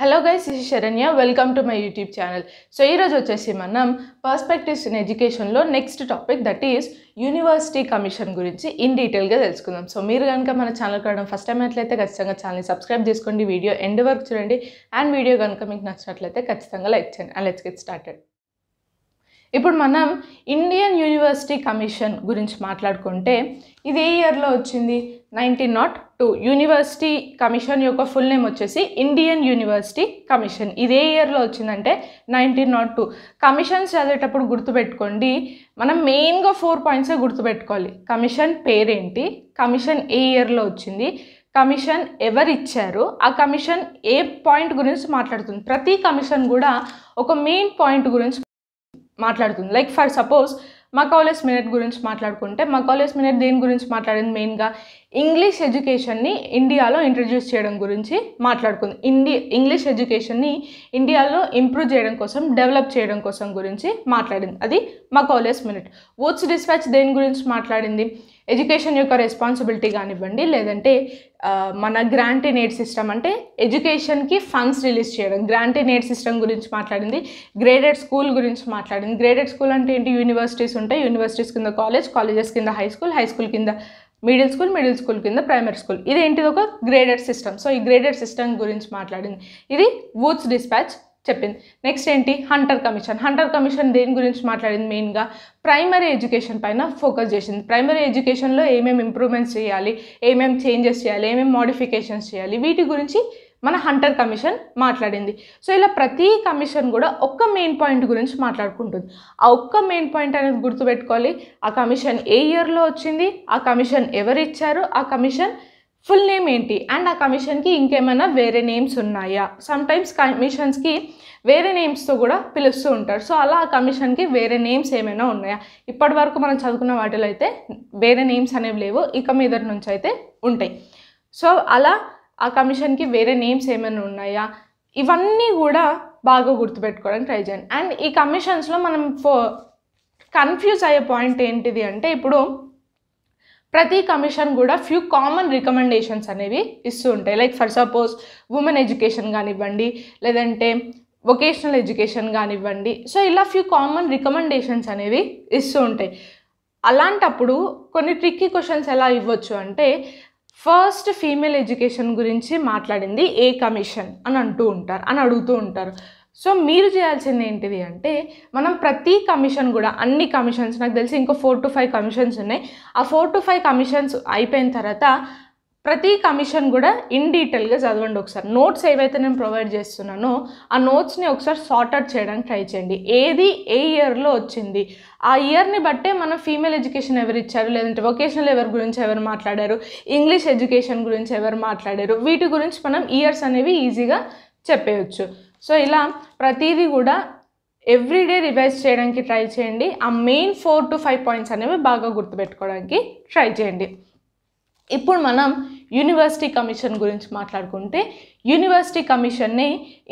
Hello guys is Saranya welcome to my YouTube channel so ఈరోజు వచ్చేసి మనం పర్స్పెక్టివ్స్ ఇన్ ఎడ్యుకేషన్లో next topic that is university commission గురించి in డీటెయిల్గా తెలుసుకుందాం సో మీరు కనుక మన ఛానల్ కావడం ఫస్ట్ టైం అయినట్లయితే ఖచ్చితంగా ఛానల్ని సబ్స్క్రైబ్ చేసుకోండి వీడియో ఎండ్ వరకు చూడండి అండ్ వీడియో కనుక మీకు నచ్చినట్లయితే ఖచ్చితంగా లైక్ చేయండి అండ్ లెట్స్ గెట్ స్టార్టెడ్ ఇప్పుడు మనం ఇండియన్ యూనివర్సిటీ కమిషన్ గురించి మాట్లాడుకుంటే ఇది ఏ ఇయర్లో వచ్చింది nineteen nought two university commission యొక్క ఫుల్ నేమ్ వచ్చేసి ఇండియన్ యూనివర్సిటీ కమిషన్ ఇది ఏ ఇయర్లో వచ్చిందంటే నైన్టీన్ నాట్ టూ కమిషన్స్ చదివేటప్పుడు గుర్తుపెట్టుకోండి మనం మెయిన్గా ఫోర్ పాయింట్సే గుర్తుపెట్టుకోవాలి కమిషన్ పేరేంటి కమిషన్ ఏ ఇయర్లో వచ్చింది కమిషన్ ఎవరిచ్చారు ఆ కమిషన్ ఏ పాయింట్ గురించి మాట్లాడుతుంది ప్రతి కమిషన్ కూడా ఒక మెయిన్ పాయింట్ గురించి మాట్లాడుతుంది like for suppose Macaulay's minute గురించి మాట్లాడుకుంటే మకాలెస్ మినెట్ దేని గురించి మాట్లాడింది మెయిన్గా ఇంగ్లీష్ ఎడ్యుకేషన్ని ఇండియాలో ఇంట్రడ్యూస్ చేయడం గురించి మాట్లాడుకుంది ఇండి ఇంగ్లీష్ ఎడ్యుకేషన్ని ఇండియాలో ఇంప్రూవ్ చేయడం కోసం డెవలప్ చేయడం కోసం గురించి మాట్లాడింది అది మకాలెస్ మినెట్ వూత్స్ డిస్పాచ్ దేని గురించి మాట్లాడింది ఎడ్యుకేషన్ యొక్క రెస్పాన్సిబిలిటీ కానివ్వండి లేదంటే మన గ్రాంట్ ఇన్ ఎయిడ్ సిస్టమ్ అంటే ఎడ్యుకేషన్కి ఫండ్స్ రిలీజ్ చేయడం గ్రాంట్ ఇన్ ఎయిడ్ సిస్టమ్ గురించి మాట్లాడింది గ్రేడెడ్ స్కూల్ గురించి మాట్లాడింది గ్రేడెడ్ స్కూల్ అంటే ఏంటి యూనివర్సిటీస్ ఉంటాయి యూనివర్సిటీస్ కింద కాలేజ్ కాలేజెస్ కింద హై స్కూల్ హై స్కూల్ కింద మిడిల్ స్కూల్ మిడిల్ స్కూల్ కింద ప్రైమరీ స్కూల్ ఇదేంటిది ఒక గ్రేడెడ్ సిస్టమ్ సో ఈ గ్రేడెడ్ సిస్టమ్ గురించి మాట్లాడింది ఇది వూత్స్ డిస్పాచ్ చెప్పింది నెక్స్ట్ ఏంటి హంటర్ కమిషన్ హంటర్ కమిషన్ దేని గురించి మాట్లాడింది మెయిన్గా ప్రైమరీ ఎడ్యుకేషన్ పైన ఫోకస్ చేసింది ప్రైమరీ ఎడ్యుకేషన్లో ఏమేమి ఇంప్రూవ్మెంట్స్ చేయాలి ఏమేమి చేంజెస్ చేయాలి ఏమేమి మోడిఫికేషన్స్ చేయాలి వీటి గురించి మన హంటర్ కమిషన్ మాట్లాడింది సో ఇలా ప్రతి కమిషన్ కూడా ఒక్క మెయిన్ పాయింట్ గురించి మాట్లాడుకుంటుంది ఆ ఒక్క మెయిన్ పాయింట్ అనేది గుర్తుపెట్టుకోవాలి ఆ కమిషన్ ఏ ఇయర్లో వచ్చింది ఆ కమిషన్ ఎవరిచ్చారు ఆ కమిషన్ ఫుల్ నేమ్ ఏంటి అండ్ ఆ కమిషన్కి ఇంకేమైనా వేరే నేమ్స్ ఉన్నాయా సమ్టైమ్స్ కమిషన్స్కి వేరే నేమ్స్తో కూడా పిలుస్తూ ఉంటారు సో అలా ఆ కమిషన్కి వేరే నేమ్స్ ఏమైనా ఉన్నాయా ఇప్పటి వరకు మనం చదువుకున్న వాటిలో అయితే వేరే నేమ్స్ అనేవి లేవు ఇక మీద నుంచి అయితే ఉంటాయి సో అలా ఆ కమిషన్కి వేరే నేమ్స్ ఏమైనా ఉన్నాయా ఇవన్నీ కూడా బాగా గుర్తుపెట్టుకోవడానికి ట్రై చేయండి అండ్ ఈ కమిషన్స్లో మనం ఫో కన్ఫ్యూజ్ అయ్యే పాయింట్ ఏంటిది అంటే ఇప్పుడు ప్రతి కమిషన్ కూడా ఫ్యూ కామన్ రికమెండేషన్స్ అనేవి ఇస్తూ ఉంటాయి like for suppose women education కానివ్వండి లేదంటే వొకేషనల్ ఎడ్యుకేషన్ కానివ్వండి సో ఇలా ఫ్యూ కామన్ రికమెండేషన్స్ అనేవి ఇస్తూ ఉంటాయి అలాంటప్పుడు కొన్ని ట్రిక్కీ క్వశ్చన్స్ ఎలా ఇవ్వచ్చు అంటే ఫస్ట్ ఫీమేల్ ఎడ్యుకేషన్ గురించి మాట్లాడింది ఏ కమిషన్ అని అంటూ ఉంటారు అని అడుగుతూ ఉంటారు సో మీరు చేయాల్సింది ఏంటిది అంటే మనం ప్రతి కమిషన్ కూడా అన్ని కమిషన్స్ నాకు తెలిసి ఇంకో ఫోర్ టు ఫైవ్ కమిషన్స్ ఉన్నాయి ఆ ఫోర్ టు ఫైవ్ కమిషన్స్ అయిపోయిన తర్వాత ప్రతి కమిషన్ కూడా ఇన్ డీటెయిల్గా చదవండి ఒకసారి నోట్స్ ఏవైతే నేను ప్రొవైడ్ చేస్తున్నానో ఆ నోట్స్ని ఒకసారి సార్ట్అవుట్ చేయడానికి ట్రై చేయండి ఏది ఏ ఇయర్లో వచ్చింది ఆ ఇయర్ని బట్టే మనం ఫీమేల్ ఎడ్యుకేషన్ ఎవరు ఇచ్చారు లేదంటే వొకేషనల్ ఎవరి గురించి ఎవరు మాట్లాడారు ఇంగ్లీష్ ఎడ్యుకేషన్ గురించి ఎవరు మాట్లాడారు వీటి గురించి మనం ఇయర్స్ అనేవి ఈజీగా చెప్పేయచ్చు సో ఇలా ప్రతిదీ కూడా ఎవ్రీడే రివైజ్ చేయడానికి ట్రై చేయండి ఆ main four to five points అనేవి బాగా గుర్తుపెట్టుకోవడానికి ట్రై చేయండి ఇప్పుడు మనం యూనివర్సిటీ కమిషన్ గురించి మాట్లాడుకుంటే యూనివర్సిటీ కమిషన్ని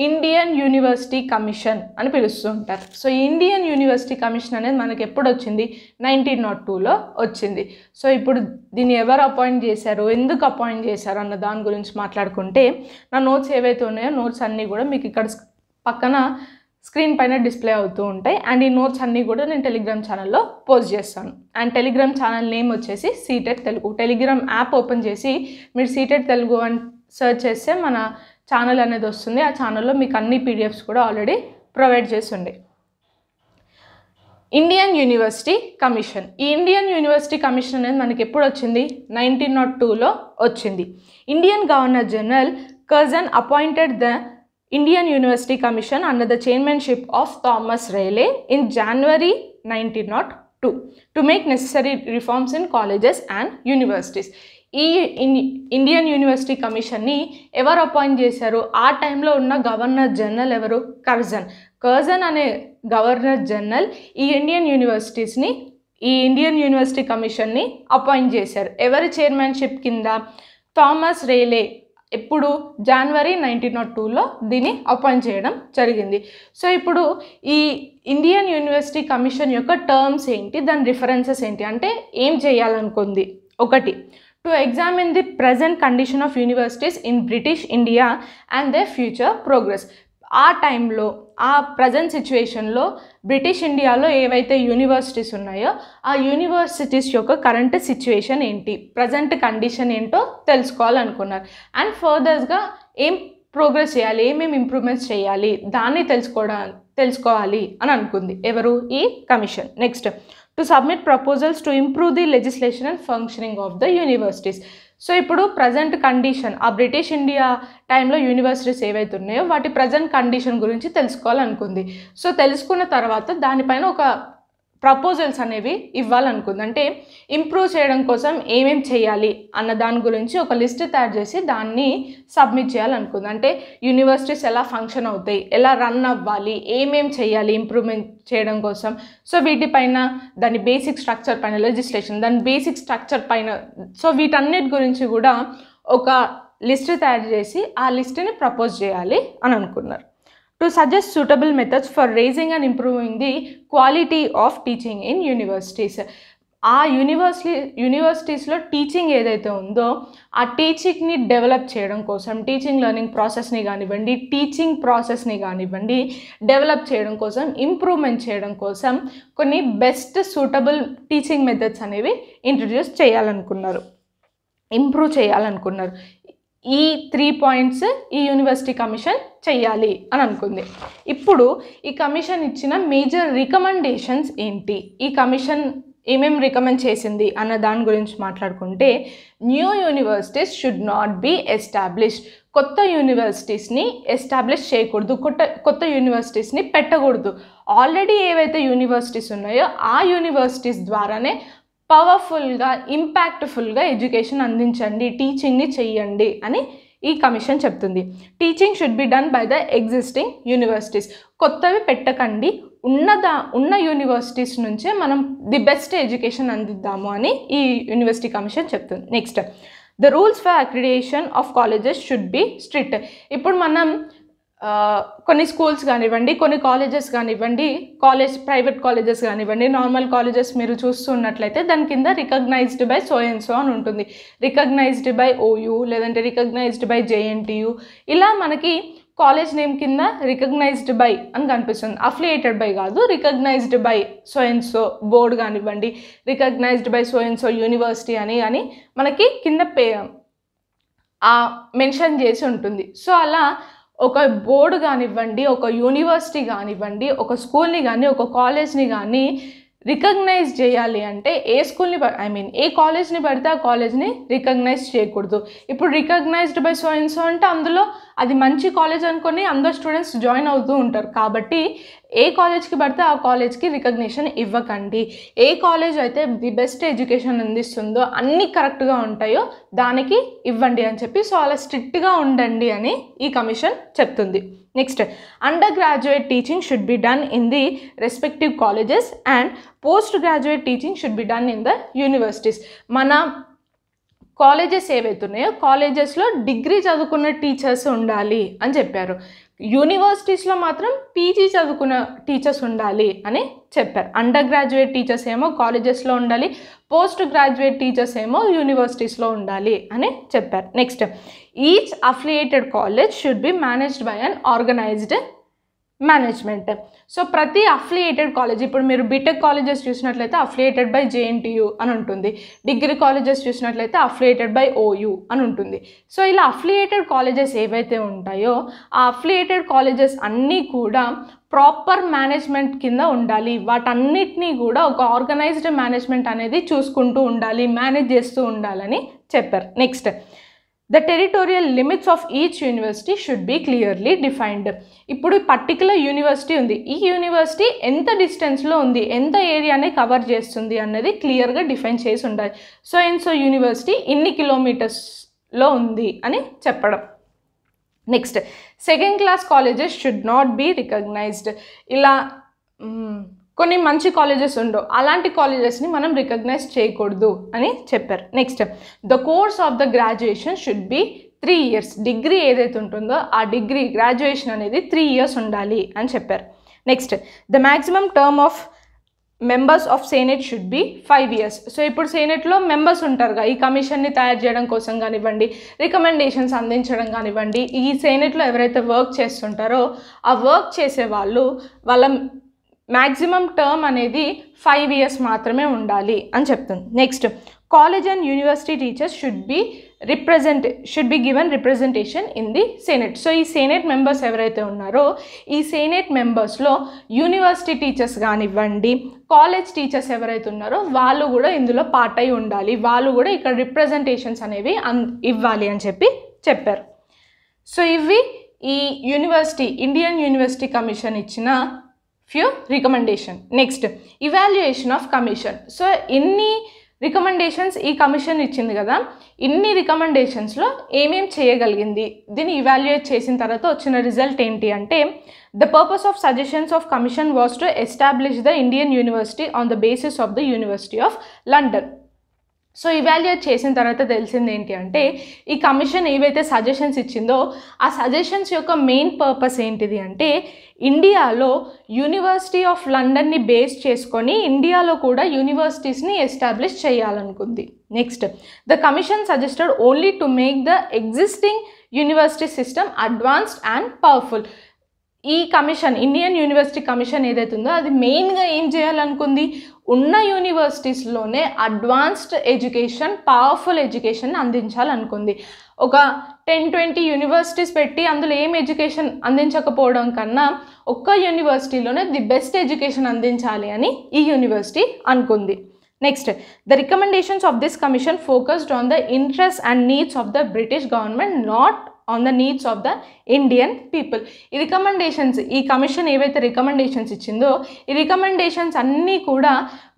ఇండియన్ యూనివర్సిటీ కమిషన్ అని పిలుస్తుంటారు సో ఇండియన్ యూనివర్సిటీ కమిషన్ అనేది మనకి ఎప్పుడు వచ్చింది నైన్టీన్ నాట్ టూలో వచ్చింది సో ఇప్పుడు దీన్ని ఎవరు అపాయింట్ చేశారు ఎందుకు అపాయింట్ చేశారు అన్న దాని గురించి మాట్లాడుకుంటే నా నోట్స్ ఏవైతే ఉన్నాయో నోట్స్ అన్నీ కూడా మీకు ఇక్కడ పక్కన స్క్రీన్ పైన డిస్ప్లే అవుతూ ఉంటాయి అండ్ ఈ నోట్స్ అన్నీ కూడా నేను టెలిగ్రామ్ ఛానల్లో పోస్ట్ చేస్తాను అండ్ టెలిగ్రామ్ ఛానల్ నేమ్ వచ్చేసి సీటెడ్ తెలుగు టెలిగ్రామ్ యాప్ ఓపెన్ చేసి మీరు సీటెడ్ తెలుగు అని సర్చ్ చేస్తే మన ఛానల్ అనేది వస్తుంది ఆ ఛానల్లో మీకు అన్ని పీడిఎఫ్స్ కూడా ఆల్రెడీ ప్రొవైడ్ ఉండే ఇండియన్ యూనివర్సిటీ కమిషన్ ఈ ఇండియన్ యూనివర్సిటీ కమిషన్ అనేది మనకి ఎప్పుడు వచ్చింది నైన్టీన్ నాట్ టూలో వచ్చింది Indian governor general Curzon appointed the Indian university commission under the chairmanship of Thomas Raleigh in January nineteen nought two to make necessary reforms in colleges and universities ఈ Indian university కమిషన్ని ఎవరు appoint చేశారు ఆ టైంలో ఉన్న governor general ఎవరు Curzon Curzon అనే governor general ఈ ఇండియన్ యూనివర్సిటీస్ని ఈ ఇండియన్ యూనివర్సిటీ కమిషన్ని అపాయింట్ చేశారు ఎవరి చైర్మన్షిప్ కింద థామస్ రేలే ఎప్పుడు జనవరి నైన్టీన్ నాట్ టూలో దీన్ని అపాయింట్ చేయడం జరిగింది సో ఇప్పుడు ఈ ఇండియన్ యూనివర్సిటీ కమిషన్ యొక్క టర్మ్స్ ఏంటి దాని రిఫరెన్సెస్ ఏంటి అంటే ఏం చేయాలనుకుంది ఒకటి exam in the present condition of universities in British India and the future progress ఆ టైంలో ఆ ప్రజెంట్ సిచ్యువేషన్లో బ్రిటిష్ ఇండియాలో ఏవైతే యూనివర్సిటీస్ ఉన్నాయో ఆ యూనివర్సిటీస్ యొక్క కరెంట్ సిచ్యువేషన్ ఏంటి ప్రజెంట్ కండిషన్ ఏంటో తెలుసుకోవాలనుకున్నారు అండ్ ఫర్దర్స్గా ఏం ప్రోగ్రెస్ చేయాలి ఏమేమి ఇంప్రూవ్మెంట్స్ చేయాలి దాన్ని తెలుసుకోవడా తెలుసుకోవాలి అని అనుకుంది ఎవరు ఈ commission next to submit proposals to improve the legislation and functioning of the universities so ఇప్పుడు ప్రజెంట్ కండిషన్ ఆ బ్రిటిష్ ఇండియా టైంలో యూనివర్సిటీస్ ఏవైతే ఉన్నాయో వాటి ప్రజెంట్ కండిషన్ గురించి తెలుసుకోవాలనుకుంది సో తెలుసుకున్న తర్వాత దానిపైన ఒక ప్రపోజల్స్ అనేవి ఇవ్వాలనుకుంది అంటే ఇంప్రూవ్ చేయడం కోసం ఏమేమి చేయాలి అన్న దాని గురించి ఒక లిస్ట్ తయారు చేసి దాన్ని సబ్మిట్ చేయాలనుకుంది అంటే యూనివర్సిటీస్ ఎలా ఫంక్షన్ అవుతాయి ఎలా రన్ అవ్వాలి ఏమేం చేయాలి ఇంప్రూవ్మెంట్ చేయడం కోసం సో వీటిపైన దాని బేసిక్ స్ట్రక్చర్ పైన లెజిస్లేషన్ దాని బేసిక్ స్ట్రక్చర్ పైన సో వీటన్నిటి గురించి కూడా ఒక లిస్ట్ తయారు చేసి ఆ లిస్ట్ని ప్రపోజ్ చేయాలి అని అనుకున్నారు to suggest suitable methods for raising and improving the quality of teaching in universities. ఆ యూనివర్సిటీ యూనివర్సిటీస్లో టీచింగ్ ఏదైతే ఉందో ఆ టీచింగ్ని డెవలప్ చేయడం కోసం టీచింగ్ లెర్నింగ్ ప్రాసెస్ని కానివ్వండి టీచింగ్ ప్రాసెస్ని కానివ్వండి డెవలప్ చేయడం కోసం ఇంప్రూవ్మెంట్ చేయడం కోసం కొన్ని బెస్ట్ సూటబుల్ టీచింగ్ మెథడ్స్ అనేవి ఇంట్రడ్యూస్ చేయాలనుకున్నారు ఇంప్రూవ్ చేయాలనుకున్నారు ఈ త్రీ పాయింట్స్ ఈ యూనివర్సిటీ కమిషన్ చేయాలి అని అనుకుంది ఇప్పుడు ఈ కమిషన్ ఇచ్చిన మేజర్ రికమెండేషన్స్ ఏంటి ఈ కమిషన్ ఏమేం రికమెండ్ చేసింది అన్న దాని గురించి మాట్లాడుకుంటే new universities should not be establish కొత్త యూనివర్సిటీస్ని ఎస్టాబ్లిష్ చేయకూడదు కొత్త కొత్త యూనివర్సిటీస్ని పెట్టకూడదు ఆల్రెడీ ఏవైతే యూనివర్సిటీస్ ఉన్నాయో ఆ యూనివర్సిటీస్ ద్వారానే పవర్ఫుల్గా ఇంపాక్ట్ఫుల్గా ఎడ్యుకేషన్ అందించండి టీచింగ్ని చెయ్యండి అని ఈ కమిషన్ చెప్తుంది teaching should be done by the existing universities కొత్తవి పెట్టకండి ఉన్నదా ఉన్న యూనివర్సిటీస్ నుంచే మనం ది బెస్ట్ ఎడ్యుకేషన్ అందిద్దాము అని ఈ యూనివర్సిటీ కమిషన్ చెప్తుంది next the rules for accreditation of colleges should be strict ఇప్పుడు మనం కొన్ని స్కూల్స్ కానివ్వండి కొన్ని కాలేజెస్ కానివ్వండి కాలేజ్ ప్రైవేట్ కాలేజెస్ కానివ్వండి నార్మల్ కాలేజెస్ మీరు చూస్తున్నట్లయితే దాని కింద రికగ్నైజ్డ్ బై సోయన్సో అని ఉంటుంది రికగ్నైజ్డ్ బై ఓయూ లేదంటే రికగ్నైజ్డ్ బై జేఎన్టీయు ఇలా మనకి కాలేజ్ నేమ్ కింద రికగ్నైజ్డ్ బై అని కనిపిస్తుంది అఫిలియేటెడ్ బై కాదు రికగ్నైజ్డ్ బై సోయన్సో బోర్డ్ బోర్డు కానివ్వండి రికగ్నైజ్డ్ బై సోయన్సో యూనివర్సిటీ అని అని మనకి కింద పే మెన్షన్ చేసి ఉంటుంది సో అలా ఒక బోర్డు కానివ్వండి ఒక యూనివర్సిటీ కానివ్వండి ఒక స్కూల్ని కానీ ఒక కాలేజ్ని కానీ రికగ్నైజ్ చేయాలి అంటే ఏ స్కూల్ని ఐ మీన్ ఏ కాలేజ్ని పడితే ఆ కాలేజ్ని రికగ్నైజ్ చేయకూడదు ఇప్పుడు రికగ్నైజ్డ్ బై సో అండ్ అంటే అందులో అది మంచి కాలేజ్ అనుకొని అందరు స్టూడెంట్స్ జాయిన్ అవుతూ ఉంటారు కాబట్టి ఏ కాలేజ్కి పడితే ఆ కాలేజ్కి రికగ్నిషన్ ఇవ్వకండి ఏ కాలేజ్ అయితే ది బెస్ట్ ఎడ్యుకేషన్ అందిస్తుందో అన్నీ కరెక్ట్గా ఉంటాయో దానికి ఇవ్వండి అని చెప్పి సో అలా స్ట్రిక్ట్గా ఉండండి అని ఈ కమిషన్ చెప్తుంది next undergraduate teaching should be done in the respective colleges and postgraduate teaching should be done in the universities మన కాలేజెస్ ఏవైతున్నాయో కాలేజెస్లో డిగ్రీ చదువుకున్న టీచర్స్ ఉండాలి అని చెప్పారు యూనివర్సిటీస్లో మాత్రం పీజీ చదువుకున్న టీచర్స్ ఉండాలి అని చెప్పారు అండర్ గ్రాడ్యుయేట్ టీచర్స్ ఏమో కాలేజెస్లో ఉండాలి పోస్ట్ గ్రాడ్యుయేట్ టీచర్స్ ఏమో యూనివర్సిటీస్లో ఉండాలి అని చెప్పారు next each affiliated college should be managed by an organised management so ప్రతి అఫ్లియేటెడ్ కాలేజ్ ఇప్పుడు మీరు బీటెక్ కాలేజెస్ చూసినట్లయితే అఫ్లియేటెడ్ బై జేఎన్టీయూ అని ఉంటుంది డిగ్రీ కాలేజెస్ చూసినట్లయితే అఫ్లియేటెడ్ బై ఓయూ అని ఉంటుంది సో ఇలా అఫ్లియేటెడ్ కాలేజెస్ ఏవైతే ఉంటాయో ఆ అఫ్లియేటెడ్ కాలేజెస్ అన్నీ కూడా ప్రాపర్ మేనేజ్మెంట్ కింద ఉండాలి వాటన్నిటినీ కూడా ఒక ఆర్గనైజ్డ్ మేనేజ్మెంట్ అనేది చూసుకుంటూ ఉండాలి మేనేజ్ చేస్తూ ఉండాలని చెప్పారు next the territorial limits of each university should be clearly defined ఇప్పుడు పర్టికులర్ యూనివర్సిటీ ఉంది ఈ యూనివర్సిటీ ఎంత డిస్టెన్స్లో ఉంది ఎంత ఏరియాని కవర్ చేస్తుంది అన్నది క్లియర్గా డిఫైన్ చేసి ఉండాలి సో ఇన్ సో యూనివర్సిటీ ఇన్ని కిలోమీటర్స్లో ఉంది అని చెప్పడం next second class colleges should not be recognised ఇలా కొన్ని మంచి కాలేజెస్ ఉండవు అలాంటి కాలేజెస్ని మనం రికగ్నైజ్ చేయకూడదు అని చెప్పారు next the course of the graduation should be three years degree ఏదైతే ఉంటుందో ఆ డిగ్రీ గ్రాడ్యుయేషన్ అనేది త్రీ ఇయర్స్ ఉండాలి అని చెప్పారు next the maximum term of members of senate should be five years so ఇప్పుడు సేనెట్లో మెంబర్స్ ఉంటారుగా ఈ కమిషన్ని తయారు చేయడం కోసం కానివ్వండి రికమెండేషన్స్ అందించడం కానివ్వండి ఈ సేనెట్లో ఎవరైతే వర్క్ చేస్తుంటారో ఆ వర్క్ చేసే వాళ్ళు వాళ్ళ మ్యాక్సిమం టర్మ్ అనేది ఫైవ్ ఇయర్స్ మాత్రమే ఉండాలి అని చెప్తుంది next college and university teachers should be represent should be given representation in the senate so ఈ సెనెట్ మెంబర్స్ ఎవరైతే ఉన్నారో ఈ సెనెట్ మెంబర్స్లో యూనివర్సిటీ టీచర్స్ కానివ్వండి కాలేజ్ టీచర్స్ ఎవరైతే ఉన్నారో వాళ్ళు కూడా ఇందులో పార్ట్ అయి ఉండాలి వాళ్ళు కూడా ఇక్కడ రిప్రజెంటేషన్స్ అనేవి ఇవ్వాలి అని చెప్పి చెప్పారు సో ఇవి ఈ యూనివర్సిటీ ఇండియన్ యూనివర్సిటీ కమిషన్ ఇచ్చిన few recommendation next evaluation of commission so ఎన్ని రికమెండేషన్స్ ఈ కమిషన్ ఇచ్చింది కదా ఇన్ని రికమెండేషన్స్లో ఏమేం చేయగలిగింది దీన్ని ఇవాల్యుయేట్ చేసిన తర్వాత వచ్చిన రిజల్ట్ ఏంటి అంటే the purpose of suggestions of commission was to establish the Indian university on the basis of the university of London so evaluate చేసిన తర్వాత తెలిసింది ఏంటి అంటే ఈ కమిషన్ ఏవైతే సజెషన్స్ ఇచ్చిందో ఆ సజెషన్స్ యొక్క మెయిన్ పర్పస్ ఏంటిది అంటే ఇండియాలో యూనివర్సిటీ ఆఫ్ లండన్ని బేస్ చేసుకొని ఇండియాలో కూడా యూనివర్సిటీస్ని ఎస్టాబ్లిష్ చేయాలనుకుంది next the commission suggested only to make the existing university system advanced and powerful ఈ కమిషన్ ఇండియన్ యూనివర్సిటీ కమిషన్ ఏదైతే ఉందో అది మెయిన్గా ఏం చేయాలనుకుంది ఉన్న యూనివర్సిటీస్లోనే అడ్వాన్స్డ్ ఎడ్యుకేషన్ పవర్ఫుల్ ఎడ్యుకేషన్ అందించాలనుకుంది ఒక టెన్ ట్వంటీ యూనివర్సిటీస్ పెట్టి అందులో ఏం ఎడ్యుకేషన్ అందించకపోవడం కన్నా ఒక్క యూనివర్సిటీలోనే ది బెస్ట్ ఎడ్యుకేషన్ అందించాలి అని ఈ యూనివర్సిటీ అనుకుంది next the recommendations of this commission focused on the interest and needs of the British government not on the needs of the Indian people ఈ రికమెండేషన్స్ ఈ కమిషన్ ఏవైతే recommendations ఇచ్చిందో ఈ recommendations అన్నీ కూడా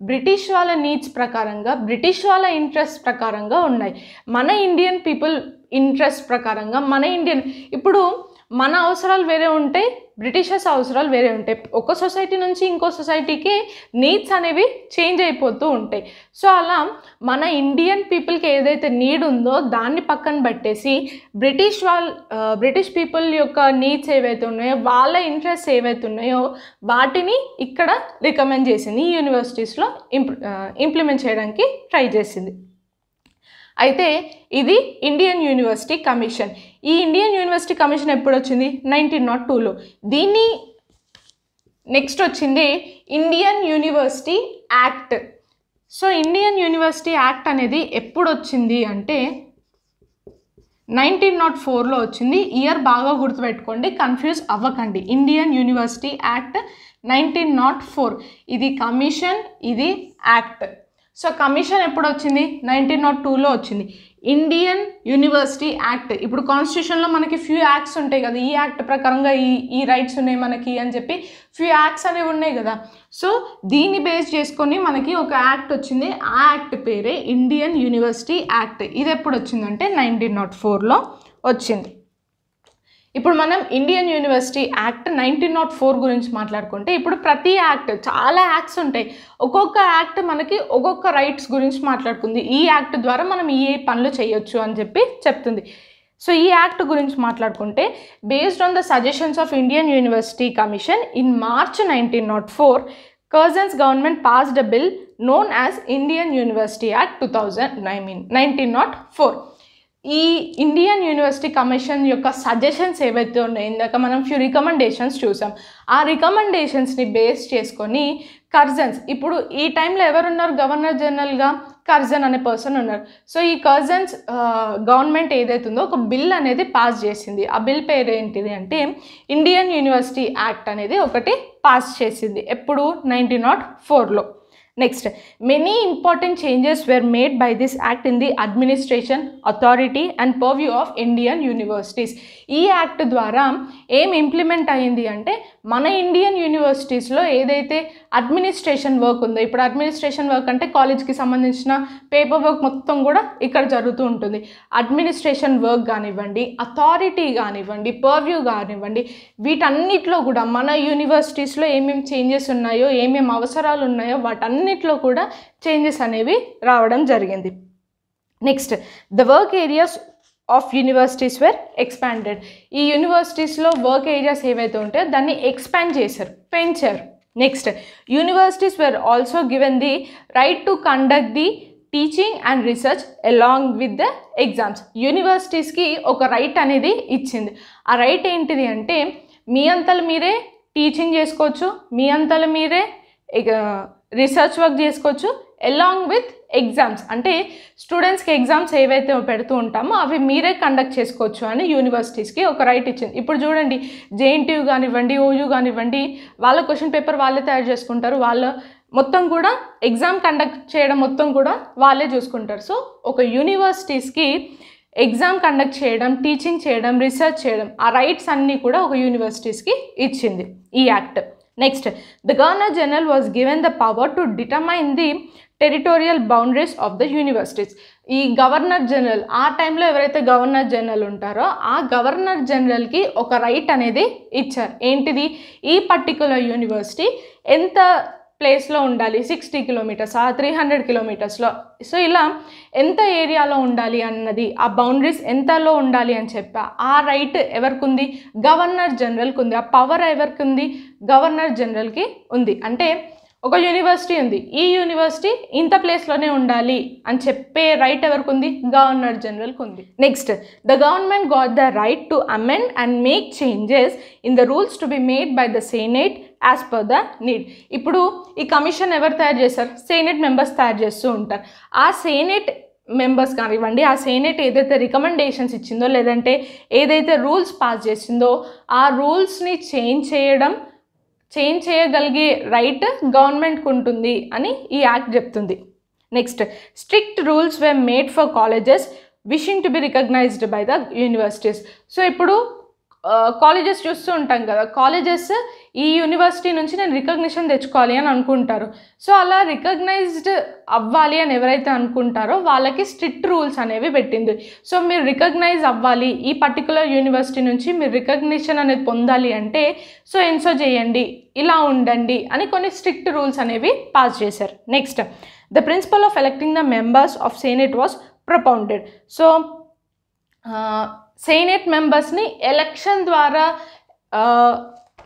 బ్రిటిష్ వాళ్ళ నీడ్స్ ప్రకారంగా బ్రిటిష్ వాళ్ళ ఇంట్రెస్ట్ ప్రకారంగా ఉన్నాయి మన ఇండియన్ పీపుల్ ఇంట్రెస్ట్ ప్రకారంగా మన ఇండియన్ ఇప్పుడు మన అవసరాలు వేరే ఉంటాయి బ్రిటిషర్స్ అవసరాలు వేరే ఉంటాయి ఒక సొసైటీ నుంచి ఇంకో సొసైటీకి నీడ్స్ అనేవి చేంజ్ అయిపోతూ ఉంటాయి సో అలా మన ఇండియన్ పీపుల్కి ఏదైతే నీడ్ ఉందో దాన్ని పక్కన పెట్టేసి బ్రిటిష్ వాళ్ళ బ్రిటిష్ పీపుల్ యొక్క నీడ్స్ ఏవైతే ఉన్నాయో వాళ్ళ ఇంట్రెస్ట్ ఏవైతే ఉన్నాయో వాటిని ఇక్కడ రికమెండ్ చేసింది ఈ యూనివర్సిటీస్లో ఇంప్లిమెంట్ చేయడానికి ట్రై చేసింది అయితే ఇది ఇండియన్ యూనివర్సిటీ కమిషన్ ఈ ఇండియన్ యూనివర్సిటీ కమిషన్ ఎప్పుడు వచ్చింది నైన్టీన్ నాట్ టూలో దీన్ని నెక్స్ట్ వచ్చింది Indian university act so Indian university act అనేది ఎప్పుడు వచ్చింది అంటే నైన్టీన్ నాట్ ఫోర్లో వచ్చింది ఇయర్ బాగా గుర్తుపెట్టుకోండి కన్ఫ్యూజ్ అవ్వకండి Indian university act nineteen nought four ఇది కమిషన్ ఇది యాక్ట్ సో కమిషన్ ఎప్పుడు వచ్చింది నైన్టీన్ నాట్ టూలో వచ్చింది ఇండియన్ యూనివర్సిటీ యాక్ట్ ఇప్పుడు కాన్స్టిట్యూషన్లో మనకి ఫ్యూ యాక్ట్స్ ఉంటాయి కదా ఈ యాక్ట్ ప్రకారంగా ఈ ఈ రైట్స్ ఉన్నాయి మనకి అని చెప్పి ఫ్యూ యాక్ట్స్ అనేవి ఉన్నాయి కదా సో దీన్ని బేస్ చేసుకొని మనకి ఒక యాక్ట్ వచ్చింది ఆ యాక్ట్ పేరే ఇండియన్ యూనివర్సిటీ యాక్ట్ ఇది ఎప్పుడు వచ్చిందంటే నైన్టీన్ నాట్ ఫోర్లో వచ్చింది ఇప్పుడు మనం Indian university act nineteen nought four గురించి మాట్లాడుకుంటే ఇప్పుడు ప్రతి యాక్ట్ చాలా యాక్ట్స్ ఉంటాయి ఒక్కొక్క యాక్ట్ మనకి ఒక్కొక్క రైట్స్ గురించి మాట్లాడుకుంది ఈ యాక్ట్ ద్వారా మనం ఏ పనులు చేయొచ్చు అని చెప్పి చెప్తుంది సో ఈ యాక్ట్ గురించి మాట్లాడుకుంటే based on the suggestions of Indian university commission in March nineteen nought four Curzon's government passed a bill known as Indian university act two thousand I mean nineteen nought four ఈ Indian university commission యొక్క suggestions ఏవైతే ఉన్నాయో ఇందాక మనం few recommendations చూసాం ఆ రికమెండేషన్స్ని base చేసుకొని కర్జన్స్ ఇప్పుడు ఈ టైంలో ఎవరున్నారు గవర్నర్ జనరల్గా కర్జన్ అనే పర్సన్ ఉన్నారు సో ఈ కర్జన్స్ గవర్నమెంట్ ఏదైతుందో ఒక బిల్ అనేది పాస్ చేసింది ఆ బిల్ పేరు ఏంటిది అంటే ఇండియన్ యూనివర్సిటీ యాక్ట్ అనేది ఒకటి పాస్ చేసింది ఎప్పుడు నైన్టీన్ నాట్ ఫోర్లో Next, many important changes were made by this act in the administration, authority and purview of Indian universities. Act, act ద్వారా aim implement అయింది అంటే మన ఇండియన్ యూనివర్సిటీస్లో ఏదైతే అడ్మినిస్ట్రేషన్ వర్క్ ఉందో ఇప్పుడు అడ్మినిస్ట్రేషన్ వర్క్ అంటే కాలేజ్కి సంబంధించిన పేపర్ వర్క్ మొత్తం కూడా ఇక్కడ జరుగుతూ ఉంటుంది అడ్మినిస్ట్రేషన్ వర్క్ కానివ్వండి అథారిటీ కానివ్వండి పర్వ్యూ కానివ్వండి వీటన్నిటిలో కూడా మన యూనివర్సిటీస్లో ఏమేమి చేంజెస్ ఉన్నాయో ఏమేమి అవసరాలు ఉన్నాయో వాటన్నిటిలో కూడా చేంజెస్ అనేవి రావడం జరిగింది next the work areas of universities were expanded ఈ యూనివర్సిటీస్లో వర్క్ ఏరియాస్ ఏవైతే ఉంటాయో దాన్ని ఎక్స్పాండ్ చేశారు పెంచారు next universities were also given the right to conduct the teaching and research along with the exams యూనివర్సిటీస్కి ఒక రైట్ అనేది ఇచ్చింది ఆ రైట్ ఏంటిది అంటే మీ అంతలు మీరే టీచింగ్ చేసుకోవచ్చు మీ అంతలు మీరే రీసెర్చ్ వర్క్ చేసుకోవచ్చు ఎలాంగ్ విత్ ఎగ్జామ్స్ అంటే స్టూడెంట్స్కి ఎగ్జామ్స్ ఏవైతే పెడుతూ ఉంటామో అవి మీరే కండక్ట్ చేసుకోవచ్చు అని యూనివర్సిటీస్కి ఒక రైట్ ఇచ్చింది ఇప్పుడు చూడండి జేఎన్టీయూ కానివ్వండి ఓయూ కానివ్వండి వాళ్ళ క్వశ్చన్ పేపర్ వాళ్ళే తయారు చేసుకుంటారు వాళ్ళ మొత్తం కూడా ఎగ్జామ్ కండక్ట్ చేయడం మొత్తం కూడా వాళ్ళే చూసుకుంటారు సో ఒక యూనివర్సిటీస్కి ఎగ్జామ్ కండక్ట్ చేయడం టీచింగ్ చేయడం రీసెర్చ్ చేయడం ఆ రైట్స్ అన్నీ కూడా ఒక యూనివర్సిటీస్కి ఇచ్చింది ఈ act next the governor general was given the power to determine the territorial boundaries of the universities ఈ గవర్నర్ జనరల్ ఆ టైంలో ఎవరైతే గవర్నర్ జనరల్ ఉంటారో ఆ గవర్నర్ జనరల్కి ఒక రైట్ అనేది ఇచ్చారు ఏంటిది ఈ పర్టికులర్ యూనివర్సిటీ ఎంత ప్లేస్లో ఉండాలి సిక్స్టీ కిలోమీటర్స్ ఆ త్రీ హండ్రెడ్ కిలోమీటర్స్లో సో ఇలా ఎంత ఏరియాలో ఉండాలి అన్నది ఆ బౌండరీస్ ఎంతలో ఉండాలి అని చెప్పా ఆ రైట్ ఎవరికి ఉంది గవర్నర్ జనరల్కి ఉంది ఆ పవర్ ఎవరికి ఉంది గవర్నర్ జనరల్కి ఉంది అంటే ఒక యూనివర్సిటీ ఉంది ఈ యూనివర్సిటీ ఇంత ప్లేస్లోనే ఉండాలి అని చెప్పే రైట్ ఎవరికి ఉంది గవర్నర్ జనరల్కి ఉంది next the government got the right to amend and make changes in the rules to be made by the senate as per the need ఇప్పుడు ఈ కమిషన్ ఎవరు తయారు చేస్తారు సేనేట్ మెంబర్స్ తయారు చేస్తూ ఉంటారు ఆ సేనేట్ మెంబర్స్ కానివ్వండి ఆ సేనేట్ ఏదైతే రికమెండేషన్స్ ఇచ్చిందో లేదంటే ఏదైతే రూల్స్ పాస్ చేసిందో ఆ రూల్స్ని చేంజ్ చేయడం చేంజ్ చేయగలిగే రైట్ గవర్నమెంట్కి ఉంటుంది అని ఈ యాక్ట్ చెప్తుంది next strict rules were made for colleges wishing to be recognised by the universities so ఇప్పుడు కాలేజెస్ చూస్తూ ఉంటాం కదా కాలేజెస్ ఈ యూనివర్సిటీ నుంచి నేను రికగ్నిషన్ తెచ్చుకోవాలి అని అనుకుంటారు సో అలా రికగ్నైజ్డ్ అవ్వాలి అని ఎవరైతే అనుకుంటారో వాళ్ళకి స్ట్రిక్ట్ రూల్స్ అనేవి పెట్టింది సో మీరు రికగ్నైజ్ అవ్వాలి ఈ పర్టికులర్ యూనివర్సిటీ నుంచి మీరు రికగ్నిషన్ అనేది పొందాలి అంటే సో ఎన్సో చేయండి ఇలా ఉండండి అని కొన్ని స్ట్రిక్ట్ రూల్స్ అనేవి పాస్ చేశారు next the principle of electing the members of senate was propounded so senate మెంబర్స్ని ఎలక్షన్ ద్వారా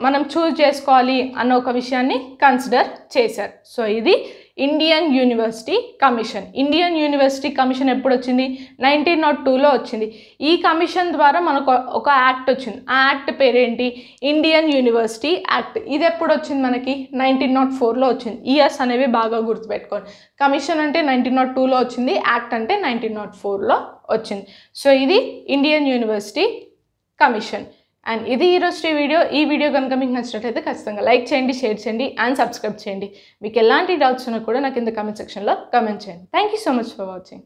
మనం చూజ్ చేసుకోవాలి అన్న ఒక విషయాన్ని కన్సిడర్ చేశారు సో ఇది Indian university commission Indian university commission ఎప్పుడు వచ్చింది నైన్టీన్ నాట్ టూలో వచ్చింది ఈ కమిషన్ ద్వారా మనకు ఒక యాక్ట్ వచ్చింది ఆ యాక్ట్ పేరేంటి ఇండియన్ యూనివర్సిటీ యాక్ట్ ఇది ఎప్పుడు వచ్చింది మనకి నైన్టీన్ నాట్ ఫోర్లో వచ్చింది ఇయర్స్ అనేవి బాగా గుర్తుపెట్టుకోండి కమిషన్ అంటే నైన్టీన్ నాట్ టూలో వచ్చింది యాక్ట్ అంటే నైన్టీన్ నాట్ ఫోర్లో వచ్చింది సో ఇది ఇండియన్ యూనివర్సిటీ కమిషన్ అండ్ ఇది ఈరోజు ఈ వీడియో ఈ వీడియో కనుక మీకు నచ్చినట్లయితే ఖచ్చితంగా లైక్ చేయండి షేర్ చేయండి అండ్ సబ్స్క్రైబ్ చేయండి మీకు ఎలాంటి డౌట్స్ ఉన్నా కూడా నాకు కింద కమెంట్ సెక్షన్లో కమెంట్ చేయండి thank so much for watching